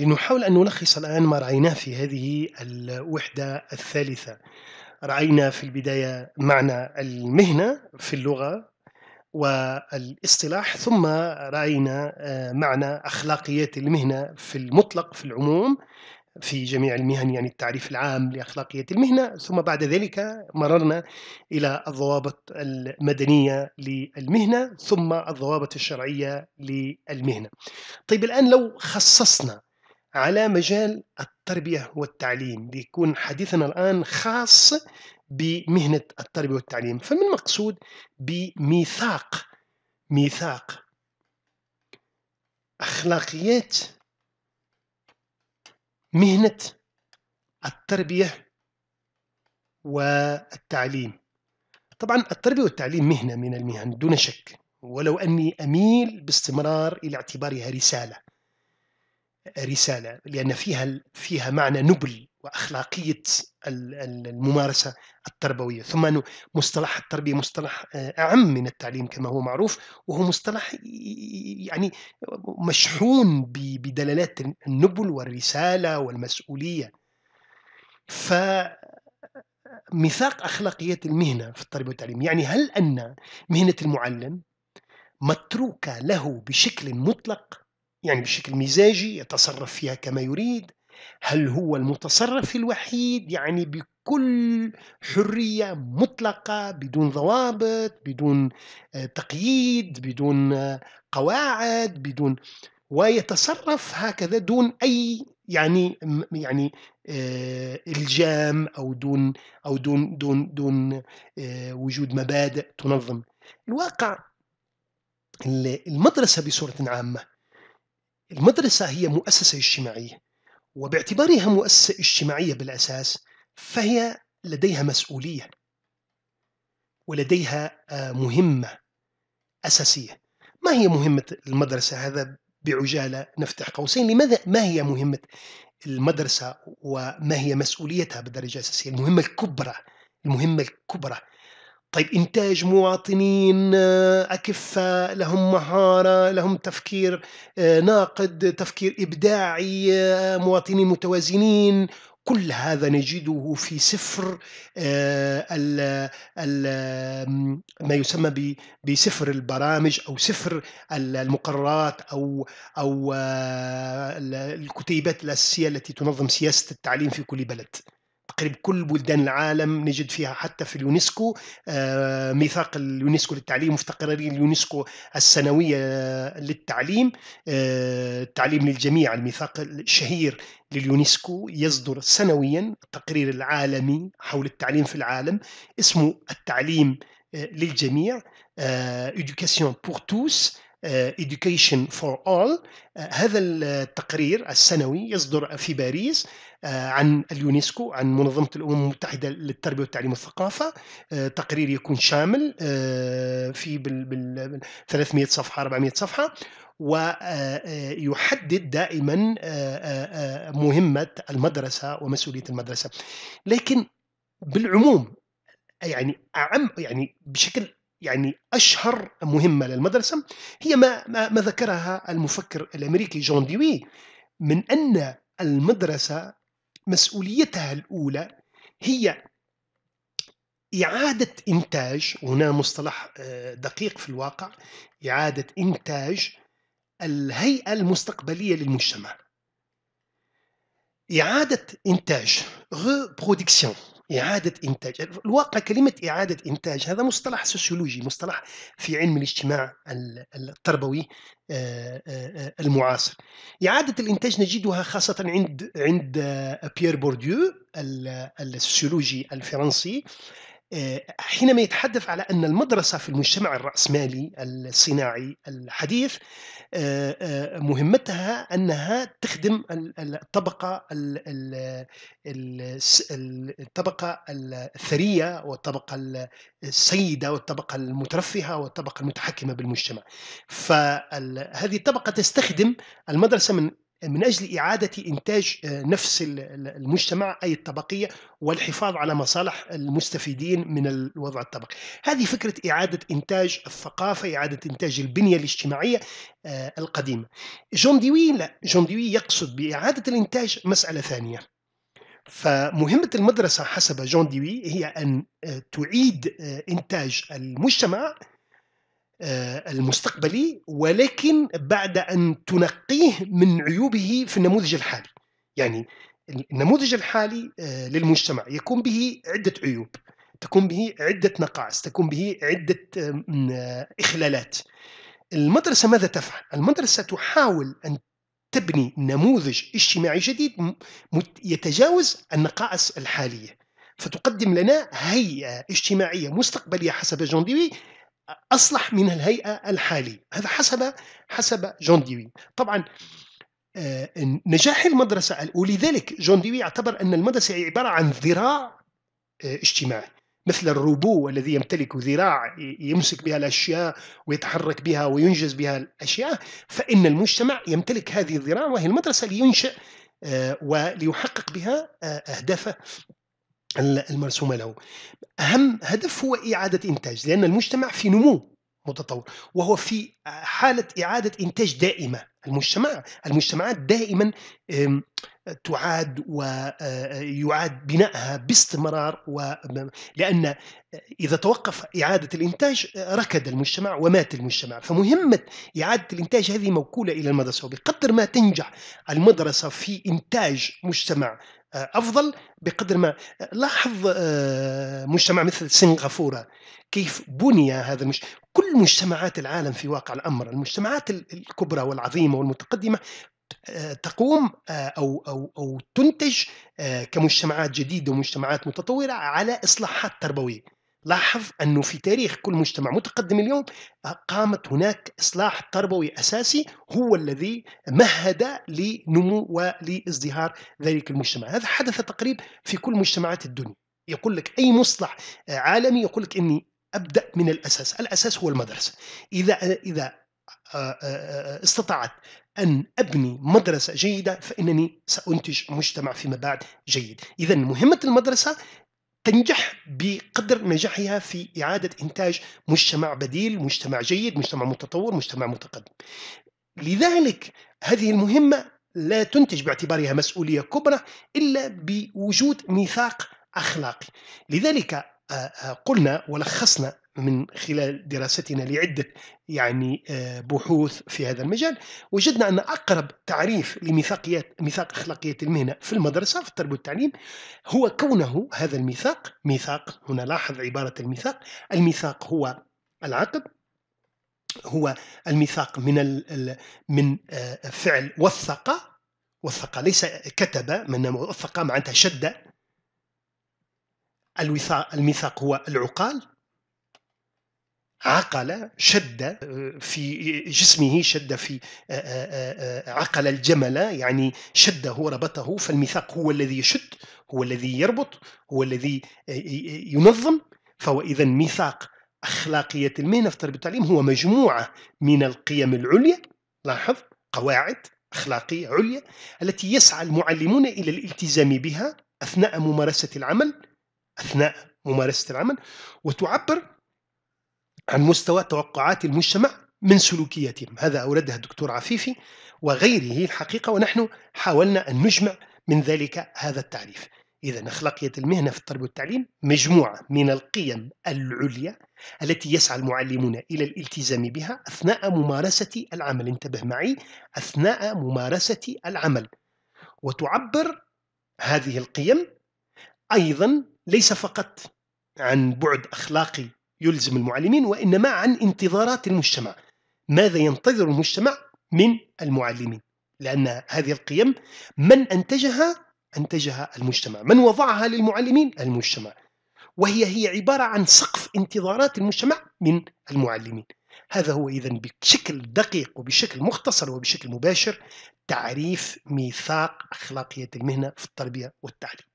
لنحاول أن نلخص الآن ما رأيناه في هذه الوحدة الثالثة رأينا في البداية معنى المهنة في اللغة والاصطلاح ثم رأينا آه، معنى أخلاقيات المهنة في المطلق في العموم في جميع المهن يعني التعريف العام لأخلاقيات المهنة ثم بعد ذلك مررنا إلى الضوابط المدنية للمهنة ثم الضوابط الشرعية للمهنة طيب الآن لو خصصنا على مجال التربية والتعليم بيكون حديثنا الآن خاص بمهنة التربية والتعليم فما المقصود بميثاق ميثاق أخلاقيات مهنة التربية والتعليم طبعا التربية والتعليم مهنة من المهن دون شك ولو أني أميل باستمرار إلى اعتبارها رسالة رسالة لأن فيها فيها معنى نبل وأخلاقية الممارسة التربوية ثم مصطلح التربية مصطلح آه، أعم من التعليم كما هو معروف وهو مصطلح يعني مشحون بدلالات النبل والرسالة والمسؤولية ميثاق أخلاقيات المهنة في التربية والتعليم يعني هل أن مهنة المعلم متروكة له بشكل مطلق يعني بشكل مزاجي يتصرف فيها كما يريد هل هو المتصرف الوحيد يعني بكل حرية مطلقة بدون ضوابط بدون آه، تقييد بدون آه، قواعد بدون ويتصرف هكذا دون أي يعني يعني آه، الجام او دون او دون دون دون وجود مبادئ تنظم الواقع المدرسه بصوره عامه المدرسة هي مؤسسة اجتماعية وباعتبارها مؤسسة اجتماعية بالأساس فهي لديها مسؤولية ولديها آه، مهمة أساسية ما هي مهمة المدرسة هذا بعجالة نفتح قوسين لماذا ما هي مهمة المدرسة وما هي مسؤوليتها بالدرجة الأساسية المهمة الكبرى المهمة الكبرى طيب إنتاج مواطنين آه، أكفاء لهم مهارة لهم تفكير آه، ناقد تفكير إبداعي آه، مواطنين متوازنين كل هذا نجده في سفر ما يسمى بسفر البرامج او سفر المقررات او او الكتيبات الاساسيه التي تنظم سياسه التعليم في كل بلد. تقريبا كل بلدان العالم نجد فيها حتى في اليونسكو آه، ميثاق اليونسكو للتعليم وتقارير اليونسكو السنويه للتعليم آه، التعليم للجميع الميثاق يعني الشهير لليونسكو يصدر سنويا التقرير العالمي حول التعليم في العالم اسمه التعليم آه، للجميع Education pour tous آه، education for All آه، هذا التقرير السنوي يصدر في باريس آه، عن اليونسكو عن منظمة الأمم المتحدة للتربية والتعليم والثقافة تقرير يكون شامل في بال 300 صفحة 400 صفحة ويحدد دائما مهمة المدرسة ومسؤولية المدرسة لكن بالعموم يعني أعم يعني بشكل يعني أشهر مهمة للمدرسة هي ما, ما, ما ذكرها المفكر الأمريكي جون ديوي من أن المدرسة مسؤوليتها الأولى هي إعادة إنتاج وهنا مصطلح آه، دقيق في الواقع إعادة إنتاج الهيئة المستقبلية للمجتمع إعادة إنتاج reproduction إعادة إنتاج الواقع كلمة إعادة إنتاج هذا مصطلح سوسيولوجي مصطلح في علم الاجتماع التربوي آه، آه، آه، المعاصر إعادة الإنتاج نجدها خاصة عند عند بيير بورديو السوسيولوجي الفرنسي آه، حينما يتحدث على أن المدرسة في المجتمع الرأسمالي الصناعي الحديث آه، آه، مهمتها أنها تخدم الطبقة الطبقة الثرية والطبقة السيدة والطبقة المترفهة والطبقة المتحكمة بالمجتمع فهذه الطبقة تستخدم المدرسة من من أجل إعادة إنتاج آه، نفس المجتمع أي الطبقية والحفاظ على مصالح المستفيدين من الوضع الطبقي هذه فكرة إعادة إنتاج الثقافة إعادة إنتاج البنية الاجتماعية آه، القديمة جون ديوي لا جون ديوي يقصد بإعادة الإنتاج مسألة ثانية فمهمة المدرسة حسب جون ديوي هي أن آه، تعيد إنتاج المجتمع آه، المستقبلي ولكن بعد أن تنقيه من عيوبه في النموذج الحالي يعني النموذج الحالي آه، للمجتمع يكون به عدة عيوب تكون به عدة نقائص تكون به عدة آه، إخلالات المدرسة ماذا تفعل؟ المدرسة تحاول أن تبني نموذج اجتماعي جديد يتجاوز النقائص الحالية فتقدم لنا هيئة اجتماعية مستقبلية حسب جون ديوي اصلح من الهيئه الحاليه هذا حسب حسب جون ديوي طبعا آه، نجاح المدرسه الاولى لذلك جون ديوي اعتبر ان المدرسه هي عباره عن ذراع آه، اجتماعي مثل الروبو الذي يمتلك ذراع يمسك بها الاشياء ويتحرك بها وينجز بها الاشياء فان المجتمع يمتلك هذه الذراع وهي المدرسه لينشئ آه، وليحقق بها اهدافه المرسومة له أهم هدف هو إعادة إنتاج لأن المجتمع في نمو متطور وهو في حالة إعادة إنتاج دائمة المجتمع المجتمعات دائما تعاد ويعاد آه، بنائها باستمرار و... لأن إذا توقف إعادة الإنتاج ركد المجتمع ومات المجتمع فمهمة إعادة الإنتاج هذه موكولة إلى المدرسة وبقدر ما تنجح المدرسة في إنتاج مجتمع آه، افضل بقدر ما لاحظ آه، مجتمع مثل سنغافوره كيف بني هذا المجتمع كل مجتمعات العالم في واقع الامر المجتمعات الكبرى والعظيمه والمتقدمه آه، تقوم او او او تنتج كمجتمعات جديده ومجتمعات متطوره على اصلاحات تربويه لاحظ أنه في تاريخ كل مجتمع متقدم اليوم قامت هناك إصلاح تربوي أساسي هو الذي مهد لنمو ولازدهار ذلك المجتمع هذا حدث تقريبا في كل مجتمعات الدنيا يقول لك أي مصلح عالمي يقول لك أني أبدأ من الأساس الأساس هو المدرسة إذا إذا آه، آه، آه، استطعت أن أبني مدرسة جيدة فإنني سأنتج مجتمع فيما بعد جيد إذا مهمة المدرسة تنجح بقدر نجاحها في إعادة إنتاج مجتمع بديل مجتمع جيد مجتمع متطور مجتمع متقدم لذلك هذه المهمة لا تنتج باعتبارها مسؤولية كبرى إلا بوجود ميثاق أخلاقي لذلك آه، آه، قلنا ولخصنا من خلال دراستنا لعدة يعني آه، بحوث في هذا المجال وجدنا أن أقرب تعريف لميثاقيات ميثاق أخلاقية المهنة في المدرسة في التربية والتعليم هو كونه هذا الميثاق ميثاق هنا لاحظ عبارة الميثاق الميثاق هو العقد هو الميثاق من من آه، فعل وثق وثق ليس كتب من وثق معناتها شد الميثاق هو العقال عقل شد آه، في جسمه شد في آه، آه، عقل الجمل يعني شده ربطه فالميثاق هو الذي يشد هو الذي يربط هو الذي ينظم فهو إذا ميثاق أخلاقية المهنة في التربية والتعليم هو مجموعة من القيم العليا لاحظ قواعد أخلاقية عليا التي يسعى المعلمون إلى الالتزام بها أثناء ممارسة العمل أثناء ممارسة العمل وتعبر عن مستوى توقعات المجتمع من سلوكياتهم هذا أوردها الدكتور عفيفي وغيره الحقيقة ونحن حاولنا أن نجمع من ذلك هذا التعريف إذا أخلاقية المهنة في التربية والتعليم مجموعة من القيم العليا التي يسعى المعلمون إلى الالتزام بها أثناء ممارسة العمل انتبه معي أثناء ممارسة العمل وتعبر هذه القيم أيضا ليس فقط عن بعد أخلاقي يلزم المعلمين وإنما عن انتظارات المجتمع ماذا ينتظر المجتمع من المعلمين لأن هذه القيم من أنتجها أنتجها المجتمع من وضعها للمعلمين المجتمع وهي هي عبارة عن سقف انتظارات المجتمع من المعلمين هذا هو إذا بشكل دقيق وبشكل مختصر وبشكل مباشر تعريف ميثاق أخلاقية المهنة في التربية والتعليم